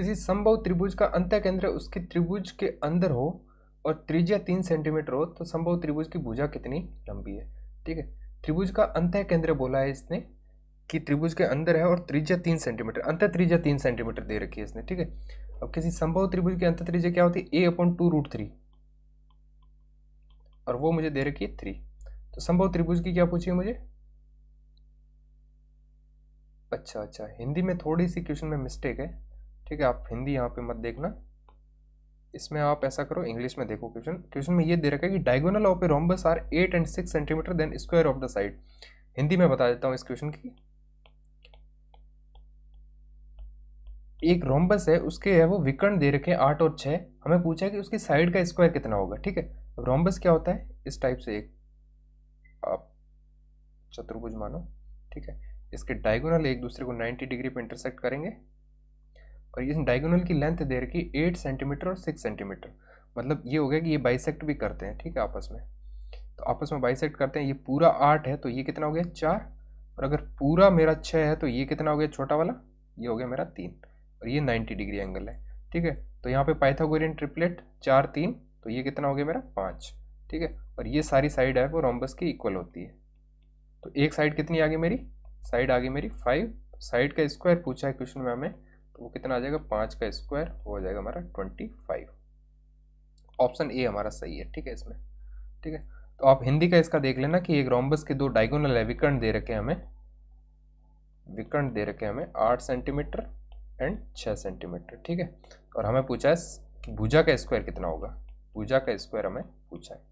किसी संभव त्रिभुज का अंत केंद्र उसके त्रिभुज के अंदर हो और त्रिज्या तीन सेंटीमीटर हो तो संभव त्रिभुज की भुजा कितनी लंबी है ठीक है त्रिभुज का अंत केंद्र बोला है इसने कि त्रिभुज के अंदर है और त्रिज्या तीन सेंटीमीटर अंत त्रिज्या तीन सेंटीमीटर दे रखी है इसने ठीक है अब किसी संभव त्रिभुज की अंत त्रिज्या क्या होती है A upon two root three और वो मुझे दे रखी है थ्री तो संभव त्रिभुज की क्या पूछी है मुझे अच्छा अच्छा हिंदी में थोड़ी सी क्वेश्चन में मिस्टेक है ठीक है आप हिंदी यहाँ पे मत देखना इसमें आप ऐसा करो इंग्लिश में देखो क्वेश्चन क्वेश्चन में ये दे रखा है कि diagonal of a rhombus are eight and six centimetre then square of the side Hindi में बता देता हूँ इस क्वेश्चन की एक रोम्बस है उसके है वो विकर्ण दे रखे आठ और छः हमें पूछा है कि उसकी साइड का स्क्वायर कितना होगा ठीक है रोम्बस क्या होता है इस टाइप से एक आप चतुर्भुज मानो ठीक है इसके डायगोनल एक दूसरे को 90 डिग्री पर इंटरसेक्ट करेंगे और इस डायगोनल की लेंथ दे रखी एट सेंटीमीटर और सिक्स सेंटीमीटर मतलब ये हो गया कि ये बाइसेक्ट भी करते हैं ठीक है आपस में तो आपस में बाइसेक्ट करते हैं ये पूरा आठ है तो ये कितना हो गया चार और अगर पूरा मेरा छः है तो ये कितना हो गया छोटा वाला ये हो गया मेरा तीन और ये नाइन्टी डिग्री एंगल है ठीक है तो यहाँ पे पाइथागोरियन ट्रिपलेट चार तीन तो ये कितना हो गया मेरा पाँच ठीक है और ये सारी साइड है वो रोम्बस की इक्वल होती है तो एक साइड कितनी आ गई मेरी साइड आ गई मेरी फाइव साइड का स्क्वायर पूछा है क्वेश्चन में हमें वो कितना आ जाएगा पाँच का स्क्वायर वो हो जाएगा हमारा ट्वेंटी फाइव ऑप्शन ए हमारा सही है ठीक है इसमें ठीक है तो आप हिंदी का इसका देख लेना कि एक रोम्बस के दो डायगोनल है विकर्ण दे रखे हमें विकर्ण दे रखे हमें आठ सेंटीमीटर एंड छः सेंटीमीटर ठीक है और हमें पूछा है भुजा का स्क्वायर कितना होगा भुजा का स्क्वायर हमें पूछा है